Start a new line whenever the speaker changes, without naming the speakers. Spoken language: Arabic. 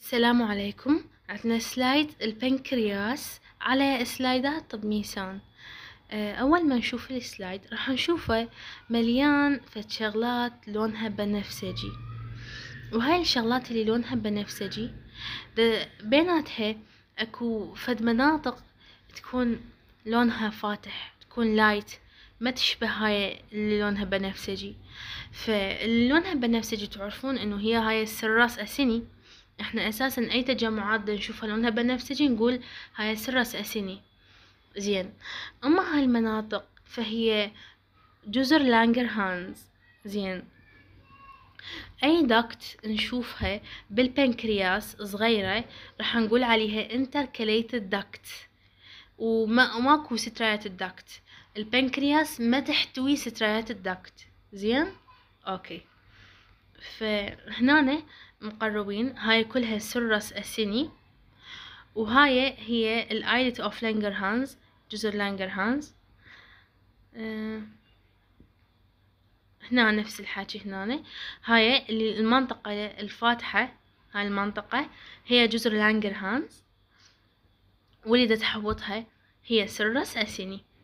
السلام عليكم عندنا سلايد البنكرياس على سلايدات طب ميسان آه، اول ما نشوف السلايد راح نشوفه مليان فد شغلات لونها بنفسجي وهاي الشغلات اللي لونها بنفسجي بيناتها اكو فد مناطق تكون لونها فاتح تكون لايت ما تشبه هاي اللي لونها بنفسجي فاللي لونها بنفسجي تعرفون انه هي هاي السراس اسيني احنا اساسا اي تجمعات نشوفها لونها بنفسجي نقول هاي السراس اسيني زين اما هاي المناطق فهي جزر لانجر هانز زين اي دكت نشوفها بالبنكرياس صغيرة راح نقول عليها intercalated duct وما ماكو سترايت الدكت البنكرياس ما تحتوي ستريات الدكت زين اوكي فهنا مقربين هاي كلها سرس أسيني وهاي هي الايلت اوف لانجر هانز جزر لانجر هانز هنا نفس الحاجي هنا هاي المنطقة الفاتحة هاي المنطقة هي جزر لانجر هانز ولدت تحوطها هي سرس أسيني